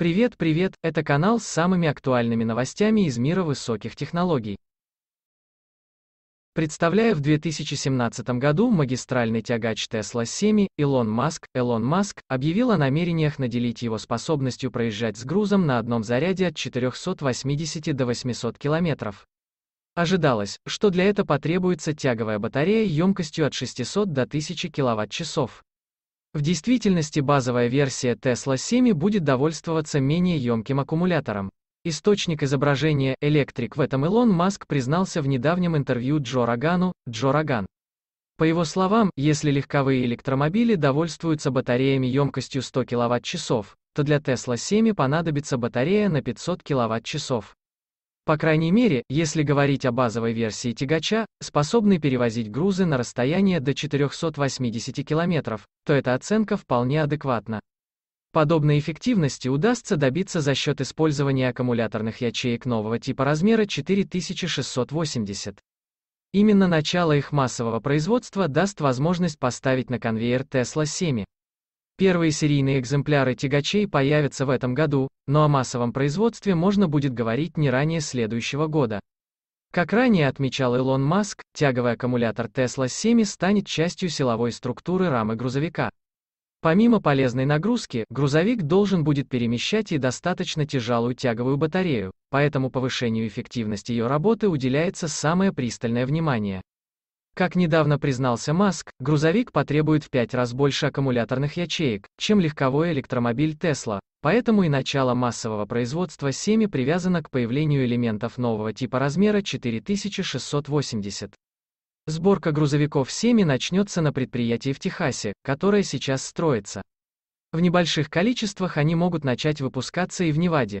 Привет, привет, это канал с самыми актуальными новостями из мира высоких технологий. Представляя в 2017 году магистральный тягач Tesla 7, Илон Маск, Илон Маск, объявил о намерениях наделить его способностью проезжать с грузом на одном заряде от 480 до 800 километров. Ожидалось, что для этого потребуется тяговая батарея емкостью от 600 до 1000 киловатт-часов. В действительности базовая версия Tesla 7 будет довольствоваться менее емким аккумулятором. Источник изображения «Электрик» в этом Илон Маск признался в недавнем интервью Джо Рогану, Джо Роган. По его словам, если легковые электромобили довольствуются батареями емкостью 100 кВт-часов, то для Tesla 7 понадобится батарея на 500 кВт-часов. По крайней мере, если говорить о базовой версии тягача, способной перевозить грузы на расстояние до 480 км, то эта оценка вполне адекватна. Подобной эффективности удастся добиться за счет использования аккумуляторных ячеек нового типа размера 4680. Именно начало их массового производства даст возможность поставить на конвейер Tesla 7. Первые серийные экземпляры тягачей появятся в этом году, но о массовом производстве можно будет говорить не ранее следующего года. Как ранее отмечал Илон Маск, тяговый аккумулятор Tesla 7 станет частью силовой структуры рамы грузовика. Помимо полезной нагрузки, грузовик должен будет перемещать и достаточно тяжелую тяговую батарею, поэтому повышению эффективности ее работы уделяется самое пристальное внимание. Как недавно признался Маск, грузовик потребует в пять раз больше аккумуляторных ячеек, чем легковой электромобиль Тесла, поэтому и начало массового производства семи привязано к появлению элементов нового типа размера 4680. Сборка грузовиков семи начнется на предприятии в Техасе, которое сейчас строится. В небольших количествах они могут начать выпускаться и в Неваде.